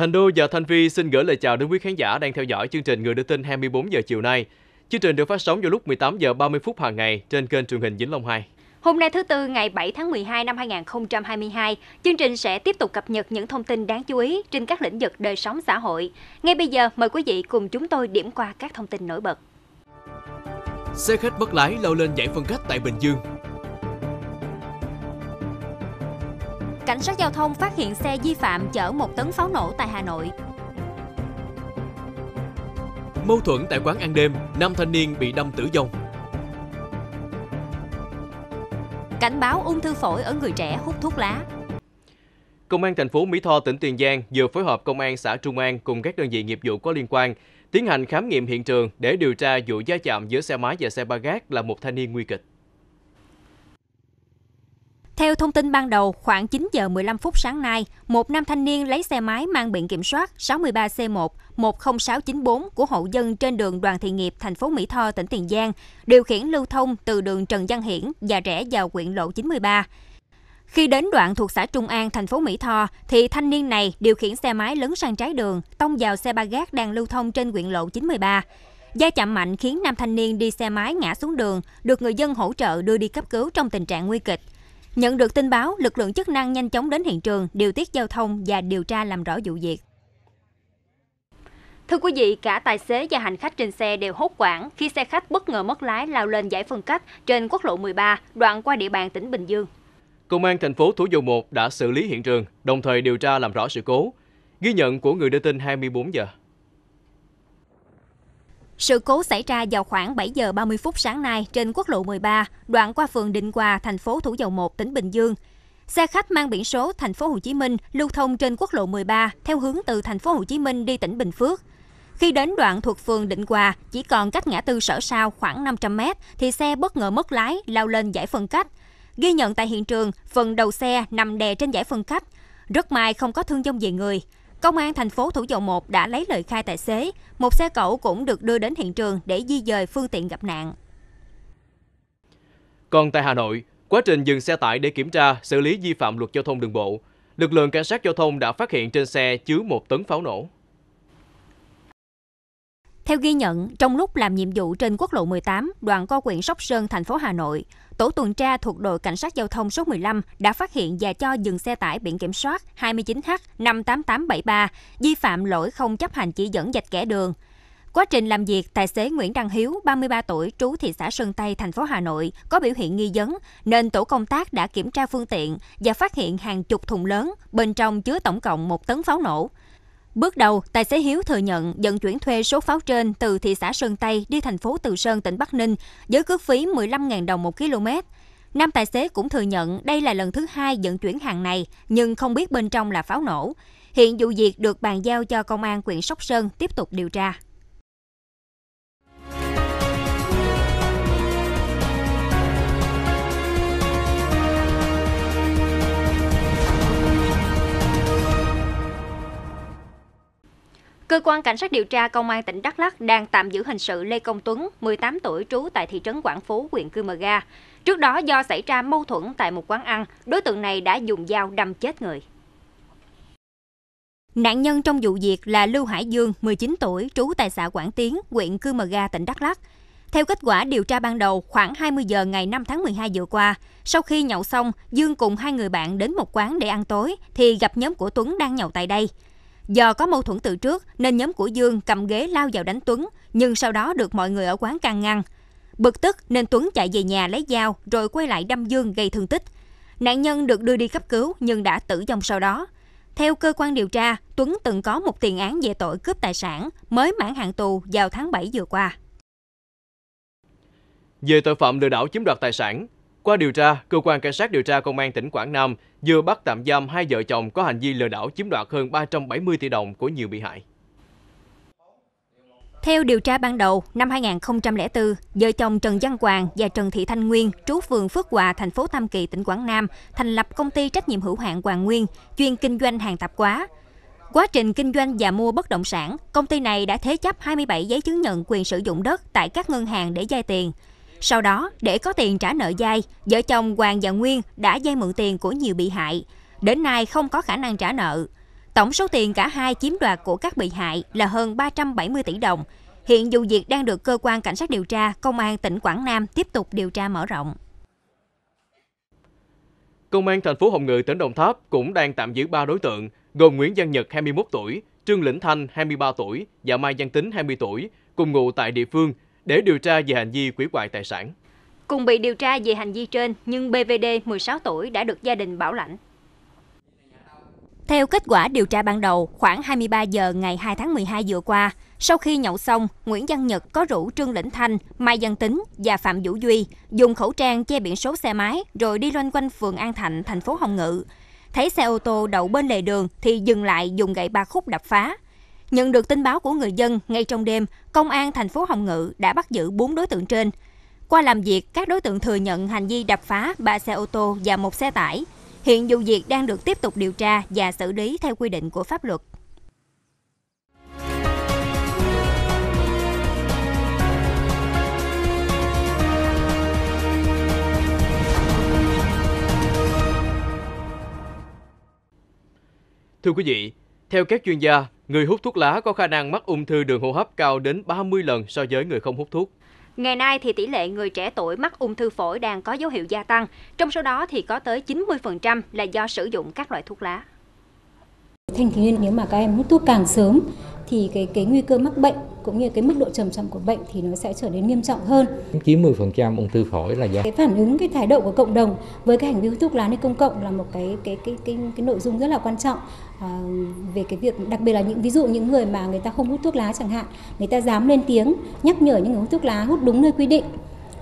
Thành Đô và Thanh Vi xin gửi lời chào đến quý khán giả đang theo dõi chương trình Người đưa tin 24 giờ chiều nay. Chương trình được phát sóng vào lúc 18 giờ 30 phút hàng ngày trên kênh truyền hình Vĩnh Long 2. Hôm nay thứ tư ngày 7 tháng 12 năm 2022, chương trình sẽ tiếp tục cập nhật những thông tin đáng chú ý trên các lĩnh vực đời sống xã hội. Ngay bây giờ mời quý vị cùng chúng tôi điểm qua các thông tin nổi bật. Xe khách bất lái lao lên giải phân cách tại Bình Dương, cảnh sát giao thông phát hiện xe vi phạm chở một tấn pháo nổ tại Hà Nội. Mâu thuẫn tại quán ăn đêm, nam thanh niên bị đâm tử vong. Cảnh báo ung thư phổi ở người trẻ hút thuốc lá. Công an thành phố Mỹ Tho, tỉnh Tiền Giang vừa phối hợp công an xã Trung An cùng các đơn vị nghiệp vụ có liên quan tiến hành khám nghiệm hiện trường để điều tra vụ va chạm giữa xe máy và xe ba gác là một thanh niên nguy kịch. Theo thông tin ban đầu, khoảng 9 giờ 15 phút sáng nay, một nam thanh niên lấy xe máy mang biển kiểm soát 63C1 10694 của hộ dân trên đường Đoàn Thị Nghiệp, thành phố Mỹ Tho, tỉnh Tiền Giang, điều khiển lưu thông từ đường Trần Văn Hiển và rẽ vào quyện lộ 93. Khi đến đoạn thuộc xã Trung An, thành phố Mỹ Tho, thì thanh niên này điều khiển xe máy lấn sang trái đường, tông vào xe ba gác đang lưu thông trên quyện lộ 93. Gia chạm mạnh khiến nam thanh niên đi xe máy ngã xuống đường, được người dân hỗ trợ đưa đi cấp cứu trong tình trạng nguy kịch. Nhận được tin báo, lực lượng chức năng nhanh chóng đến hiện trường, điều tiết giao thông và điều tra làm rõ vụ việc. Thưa quý vị, cả tài xế và hành khách trên xe đều hốt quảng khi xe khách bất ngờ mất lái lao lên giải phân cách trên quốc lộ 13, đoạn qua địa bàn tỉnh Bình Dương. Công an thành phố Thủ Dầu Một đã xử lý hiện trường, đồng thời điều tra làm rõ sự cố. Ghi nhận của người đưa tin 24 giờ. Sự cố xảy ra vào khoảng 7 giờ 30 phút sáng nay trên quốc lộ 13, đoạn qua phường Định Hòa, thành phố Thủ Dầu Một, tỉnh Bình Dương. Xe khách mang biển số thành phố Hồ Chí Minh lưu thông trên quốc lộ 13 theo hướng từ thành phố Hồ Chí Minh đi tỉnh Bình Phước. Khi đến đoạn thuộc phường Định Hòa, chỉ còn cách ngã tư sở sao khoảng 500 m thì xe bất ngờ mất lái, lao lên giải phân cách. Ghi nhận tại hiện trường, phần đầu xe nằm đè trên giải phân cách. Rất may không có thương vong về người. Công an thành phố Thủ Dầu Một đã lấy lời khai tài xế, một xe cẩu cũng được đưa đến hiện trường để di dời phương tiện gặp nạn. Còn tại Hà Nội, quá trình dừng xe tải để kiểm tra xử lý vi phạm luật giao thông đường bộ, lực lượng cảnh sát giao thông đã phát hiện trên xe chứa một tấn pháo nổ. Theo ghi nhận, trong lúc làm nhiệm vụ trên quốc lộ 18, đoạn co quyện Sóc Sơn, thành phố Hà Nội, tổ tuần tra thuộc đội cảnh sát giao thông số 15 đã phát hiện và cho dừng xe tải biển kiểm soát 29H58873 vi phạm lỗi không chấp hành chỉ dẫn dạch kẻ đường. Quá trình làm việc, tài xế Nguyễn Đăng Hiếu, 33 tuổi, trú thị xã Sơn Tây, thành phố Hà Nội, có biểu hiện nghi vấn, nên tổ công tác đã kiểm tra phương tiện và phát hiện hàng chục thùng lớn, bên trong chứa tổng cộng một tấn pháo nổ. Bước đầu, tài xế Hiếu thừa nhận vận chuyển thuê số pháo trên từ thị xã Sơn Tây đi thành phố Từ Sơn, tỉnh Bắc Ninh với cước phí 15.000 đồng một km. Nam tài xế cũng thừa nhận đây là lần thứ hai vận chuyển hàng này, nhưng không biết bên trong là pháo nổ. Hiện vụ việc được bàn giao cho công an huyện Sóc Sơn tiếp tục điều tra. Cơ quan Cảnh sát điều tra Công an tỉnh Đắk Lắk đang tạm giữ hình sự Lê Công Tuấn, 18 tuổi, trú tại thị trấn Quảng Phú, huyện Cư Mờ Ga. Trước đó, do xảy ra mâu thuẫn tại một quán ăn, đối tượng này đã dùng dao đâm chết người. Nạn nhân trong vụ việc là Lưu Hải Dương, 19 tuổi, trú tại xã Quảng Tiến, huyện Cư Mờ Ga, tỉnh Đắk Lắk. Theo kết quả điều tra ban đầu, khoảng 20 giờ ngày 5 tháng 12 vừa qua, sau khi nhậu xong, Dương cùng hai người bạn đến một quán để ăn tối thì gặp nhóm của Tuấn đang nhậu tại đây. Do có mâu thuẫn từ trước nên nhóm của Dương cầm ghế lao vào đánh Tuấn, nhưng sau đó được mọi người ở quán can ngăn. Bực tức nên Tuấn chạy về nhà lấy dao rồi quay lại đâm Dương gây thương tích. Nạn nhân được đưa đi cấp cứu nhưng đã tử vong sau đó. Theo cơ quan điều tra, Tuấn từng có một tiền án về tội cướp tài sản, mới mãn hạn tù vào tháng 7 vừa qua. Về tội phạm lừa đảo chiếm đoạt tài sản, qua điều tra, cơ quan cảnh sát điều tra công an tỉnh Quảng Nam vừa bắt tạm giam hai vợ chồng có hành vi lừa đảo chiếm đoạt hơn 370 tỷ đồng của nhiều bị hại. Theo điều tra ban đầu, năm 2004, vợ chồng Trần Văn Hoàng và Trần Thị Thanh Nguyên trú phường Phước Hòa, thành phố Tam Kỳ, tỉnh Quảng Nam, thành lập công ty trách nhiệm hữu hạn Hoàng Nguyên, chuyên kinh doanh hàng tạp hóa. Quá trình kinh doanh và mua bất động sản, công ty này đã thế chấp 27 giấy chứng nhận quyền sử dụng đất tại các ngân hàng để vay tiền – sau đó, để có tiền trả nợ dai, vợ chồng Hoàng và Nguyên đã dây mượn tiền của nhiều bị hại. Đến nay không có khả năng trả nợ. Tổng số tiền cả hai chiếm đoạt của các bị hại là hơn 370 tỷ đồng. Hiện vụ việc đang được cơ quan cảnh sát điều tra Công an tỉnh Quảng Nam tiếp tục điều tra mở rộng. Công an thành phố Hồng Ngự tỉnh Đồng Tháp cũng đang tạm giữ 3 đối tượng gồm Nguyễn Văn Nhật 21 tuổi, Trương Lĩnh Thanh 23 tuổi và Mai Văn Tính 20 tuổi cùng ngụ tại địa phương để điều tra về hành vi quỷ hoại tài sản. Cùng bị điều tra về hành vi trên, nhưng BVD 16 tuổi đã được gia đình bảo lãnh. Theo kết quả điều tra ban đầu, khoảng 23 giờ ngày 2 tháng 12 vừa qua, sau khi nhậu xong, Nguyễn Văn Nhật có rủ Trương Lĩnh Thanh, Mai Văn Tính và Phạm Vũ Duy dùng khẩu trang che biển số xe máy rồi đi loanh quanh phường An Thạnh, thành phố Hồng Ngự. Thấy xe ô tô đậu bên lề đường thì dừng lại dùng gậy ba khúc đập phá. Nhận được tin báo của người dân ngay trong đêm, công an thành phố Hồng Ngự đã bắt giữ 4 đối tượng trên. Qua làm việc, các đối tượng thừa nhận hành vi đập phá 3 xe ô tô và một xe tải. Hiện vụ việc đang được tiếp tục điều tra và xử lý theo quy định của pháp luật. Thưa quý vị, theo các chuyên gia, Người hút thuốc lá có khả năng mắc ung thư đường hô hấp cao đến 30 lần so với người không hút thuốc. Ngày nay thì tỷ lệ người trẻ tuổi mắc ung thư phổi đang có dấu hiệu gia tăng, trong số đó thì có tới 90% là do sử dụng các loại thuốc lá. Thanh thiếu niên nếu mà các em hút thuốc càng sớm thì cái cái nguy cơ mắc bệnh cũng như cái mức độ trầm trọng của bệnh thì nó sẽ trở nên nghiêm trọng hơn. phần trăm ung thư phổi là do cái phản ứng cái thái độ của cộng đồng với cái hành vi hút thuốc lá nơi công cộng là một cái cái cái cái, cái nội dung rất là quan trọng à, về cái việc đặc biệt là những ví dụ những người mà người ta không hút thuốc lá chẳng hạn, người ta dám lên tiếng nhắc nhở những người hút thuốc lá hút đúng nơi quy định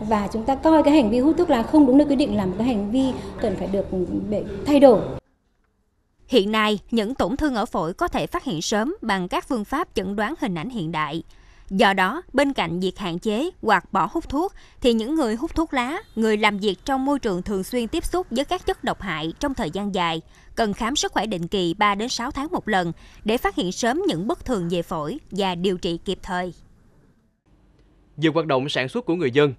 và chúng ta coi cái hành vi hút thuốc lá không đúng nơi quy định là một cái hành vi cần phải được ừ, thay đổi Hiện nay, những tổn thương ở phổi có thể phát hiện sớm bằng các phương pháp chẩn đoán hình ảnh hiện đại. Do đó, bên cạnh việc hạn chế hoặc bỏ hút thuốc, thì những người hút thuốc lá, người làm việc trong môi trường thường xuyên tiếp xúc với các chất độc hại trong thời gian dài, cần khám sức khỏe định kỳ 3 đến 6 tháng một lần để phát hiện sớm những bất thường về phổi và điều trị kịp thời. Về hoạt động sản xuất của người dân,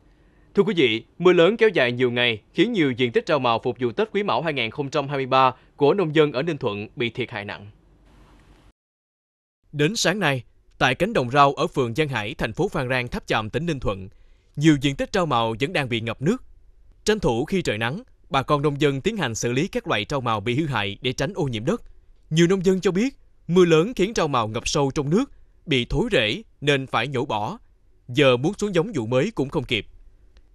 Thưa quý vị, mưa lớn kéo dài nhiều ngày khiến nhiều diện tích rau màu phục vụ Tết Quý Mão 2023 của nông dân ở Ninh Thuận bị thiệt hại nặng. Đến sáng nay, tại cánh đồng rau ở phường Giang Hải, thành phố Phan Rang, Tháp Chàm, tỉnh Ninh Thuận, nhiều diện tích rau màu vẫn đang bị ngập nước. Tranh thủ khi trời nắng, bà con nông dân tiến hành xử lý các loại rau màu bị hư hại để tránh ô nhiễm đất. Nhiều nông dân cho biết, mưa lớn khiến rau màu ngập sâu trong nước, bị thối rễ nên phải nhổ bỏ. Giờ muốn xuống giống vụ mới cũng không kịp.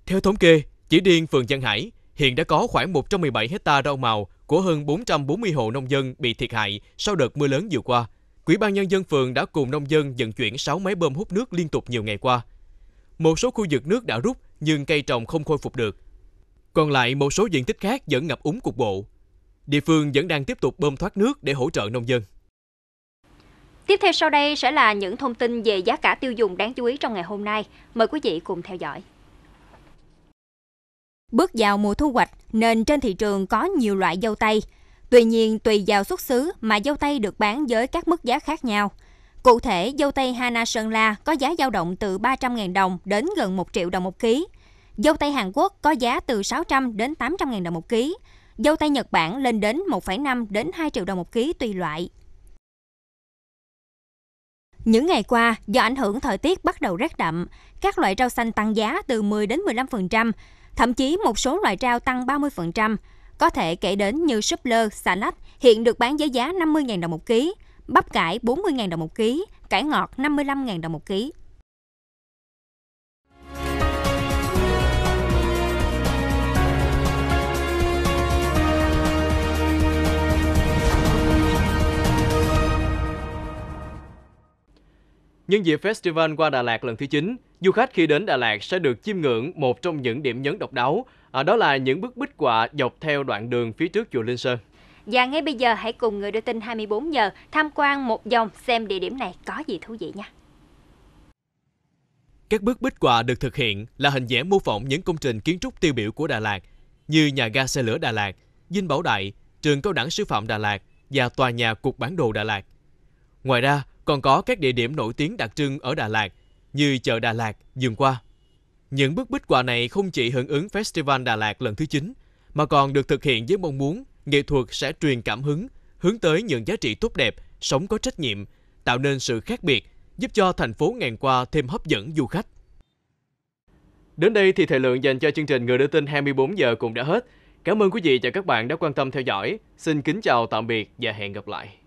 Theo thống kê, chỉ riêng phường Giang Hải hiện đã có khoảng 117 hecta rau màu của hơn 440 hộ nông dân bị thiệt hại sau đợt mưa lớn vừa qua. Quỹ ban nhân dân phường đã cùng nông dân vận chuyển 6 máy bơm hút nước liên tục nhiều ngày qua. Một số khu vực nước đã rút nhưng cây trồng không khôi phục được. Còn lại một số diện tích khác vẫn ngập úng cục bộ. Địa phương vẫn đang tiếp tục bơm thoát nước để hỗ trợ nông dân. Tiếp theo sau đây sẽ là những thông tin về giá cả tiêu dùng đáng chú ý trong ngày hôm nay. Mời quý vị cùng theo dõi. Bước vào mùa thu hoạch nên trên thị trường có nhiều loại dâu tây. Tuy nhiên, tùy vào xuất xứ mà dâu tây được bán với các mức giá khác nhau. Cụ thể, dâu tây Hana Sơn La có giá dao động từ 300.000 đồng đến gần 1 triệu đồng một ký. Dâu tây Hàn Quốc có giá từ 600 đến 800.000 đồng một ký. Dâu tây Nhật Bản lên đến 1,5 đến 2 triệu đồng một ký tùy loại. Những ngày qua, do ảnh hưởng thời tiết bắt đầu rét đậm, các loại rau xanh tăng giá từ 10 đến 15%, Thậm chí một số loại rau tăng 30%. Có thể kể đến như súp lơ, xà lách hiện được bán với giá 50.000 đồng một ký, bắp cải 40.000 đồng một ký, cải ngọt 55.000 đồng một ký. Nhân dịp Festival qua Đà Lạt lần thứ 9, Du khách khi đến Đà Lạt sẽ được chiêm ngưỡng một trong những điểm nhấn độc đáo, à, đó là những bức bích họa dọc theo đoạn đường phía trước chùa Linh Sơn. Và ngay bây giờ hãy cùng người đưa tin 24 giờ tham quan một vòng xem địa điểm này có gì thú vị nha. Các bức bích họa được thực hiện là hình vẽ mô phỏng những công trình kiến trúc tiêu biểu của Đà Lạt như nhà ga xe lửa Đà Lạt, Dinh Bảo Đại, trường cao đẳng sư phạm Đà Lạt và tòa nhà cục bản đồ Đà Lạt. Ngoài ra, còn có các địa điểm nổi tiếng đặc trưng ở Đà Lạt như chợ Đà Lạt, dường Qua. Những bức bích họa này không chỉ hưởng ứng Festival Đà Lạt lần thứ 9, mà còn được thực hiện với mong muốn nghệ thuật sẽ truyền cảm hứng, hướng tới những giá trị tốt đẹp, sống có trách nhiệm, tạo nên sự khác biệt, giúp cho thành phố ngàn qua thêm hấp dẫn du khách. Đến đây thì thời lượng dành cho chương trình Người đưa tin 24 giờ cũng đã hết. Cảm ơn quý vị và các bạn đã quan tâm theo dõi. Xin kính chào tạm biệt và hẹn gặp lại.